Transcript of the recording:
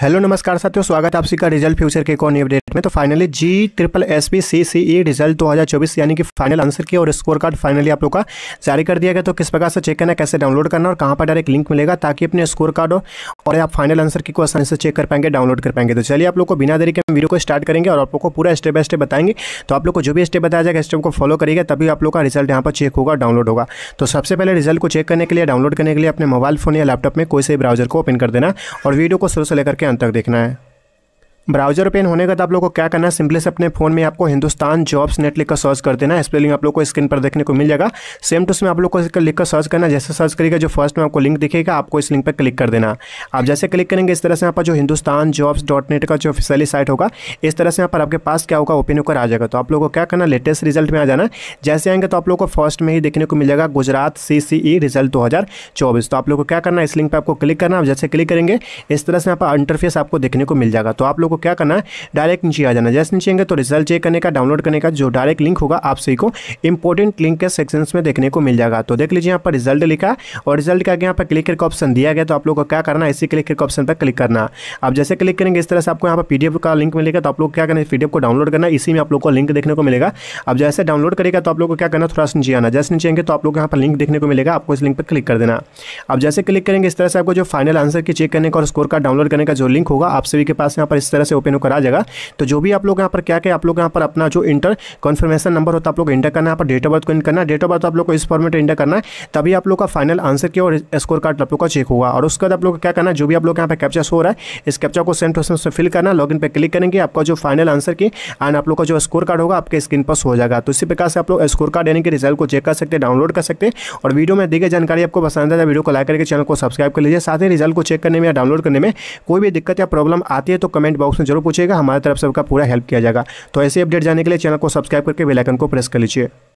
hello नमस्कार साथियों स्वागत है आप का रिजल्ट फ्यूचर के कौन अपडेट में तो finally G triple S B C C E result 2024 यानी कि फाइनल आंसर की और स्कोर कार्ड फाइनली आप लोग का जारी कर दिया गया तो किस प्रकार से चेक करना कैसे डाउनलोड करना और कहाँ पर डायरेक्ट लिंक मिलेगा ताकि अपने स्कोर कार्ड और आप फाइनल आंसर की को आसानी से चेक कर पाएंगे डाउनलोड कर पाएंगे तो चलिए आप लोग को बिना देरी के वीडियो को स्टार्ट करेंगे और आप लोग को पूरा स्टेप बाय स्टेप बताएंगे तो आप लोग को जो भी स्टेप बताया जाएगा स्टेप को फॉलो करिएगा तभी आप लोग का रिजल्ट यहाँ पर चेक होगा डाउनलोड होगा तो सबसे पहले रिजल्ट को चेक करने के लिए डाउनलोड करने के लिए अपने मोबाइल फोन या लैपटॉप में कोई से ब्राउजर को ओपन कर देना और वीडियो को शुरू से लेकर के अंत तक देखना है ब्राउजर पेन होने के तो आप लोग को क्या करना है सिंपली से अपने फोन में आपको हिंदुस्तान जॉब्स नेट लिखकर सर्च कर देना स्पेलिंग आप लोग को स्क्रीन पर देखने को मिल जाएगा सेम टू सेम आप लोग को लिखकर सर्च करना जैसे सर्च करेगा जो फर्स्ट में आपको लिंक दिखेगा आपको इस लिंक पर क्लिक कर देना आप जैसे क्लिक करेंगे इस तरह से यहाँ पर जो हिंदुस्तान जॉब्स डॉट नेट का जो ऑफिशियली साइट होगा इस तरह से यहाँ पर आपके पास क्या होगा ओपन होकर आ जाएगा तो आप लोग को क्या करना लेटेस्ट रिजल्ट में आ जाना जैसे आएंगे तो आप लोग को फर्स्ट में ही देखने को मिल जाएगा गुजरात सी रिजल्ट e दो तो आप लोग को क्या करना इस लिंक पर आपको क्लिक करना आप जैसे क्लिक करेंगे इस तरह से यहाँ पर इंटरफेस आपको देखने को मिल जाएगा तो आप लोग क्या करना है डायरेक्ट नीचे आ जाना जैसे नीचे आएंगे तो रिजल्ट चेक करने का डाउनलोड करने का जो डायरेक्ट लिंक होगा आप सही को इंपॉर्टेंट लिंक के सेक्शन में देखने को मिल जाएगा तो देख लीजिए यहाँ पर रिजल्ट लिखा और रिजल्ट का यहाँ पर क्लिक करके ऑप्शन दिया गया तो आप लोग को क्या करना है इसी क्लिक करके ऑप्शन पर क्लिक करना आप जैसे क्लिक करेंगे इस तरह से आपको यहाँ पर पीडीएफ का लिंक मिलेगा तो आप लोग क्या करना है पीडीएफ को डाउनलोड करना इसी में आप लोग को लिंक देखने को मिलेगा अब जैसे डाउनलोड करेगा तो आप लोग को क्या करना थोड़ा सा नीचे आना जैसे नीचे आएंगे तो आप लोग यहाँ पर लिंक देखने को मिलेगा आपको इस लिंक पर क्लिक कर देना अब जैसे क्लिक करेंगे इस तरह से आपको जो फाइनल आंसर की चेक करने का और स्कोर का डाउनलोड करने का जो लिंक होगा आप सभी के पास यहाँ पर इस तरह से ओपन होकर आ जाएगा तो जो भी आप लोग यहाँ पर क्या क्या आप लोग यहाँ पर अपना जो इंटर कन्फर्मेशन नंबर होता है आप लोग इंटर करना है डेट ऑफ बर्थ को इन करना है डेट ऑफ बर्थ आप लोग को इस फॉर्मेट इंटर करना है तभी आप लोग का फाइनल आंसर किया और स्कोर कार्ड आप लोग का चेक होगा और उसके बाद आप लोग क्या करना है जो भी आप लोग यहाँ पर कैप्चा हो रहा है इस कैप्चा को सेंट प्रोसेस से फिल करना इन पर क्लिक करेंगे आपका जो फाइनल आंसर की एंड आप लोग का जो स्कोर कार्ड होगा आपके स्क्रीन पर हो जाएगा तो इसी प्रकार से आप लोग स्कोर कार्ड यानी कि रिजल्ट को चेक कर सकते हैं डाउनलोड कर सकते हैं और वीडियो में दी गई जानकारी आपको पसंद है वीडियो को लाइक करके चैनल को सब्सक्राइब कर लीजिए साथ ही रिजल्ट को चेक करने में या डाउनलोड करने में कोई भी दिक्कत या प्रॉब्लम आती है तो कमेंट बॉक्स में जरूर पूछेगा हमारे तरफ से आपका पूरा हेल्प किया जाएगा तो ऐसे अपडेट जाने के लिए चैनल को सब्सक्राइब करके बेलाइकन को प्रेस कर लीजिए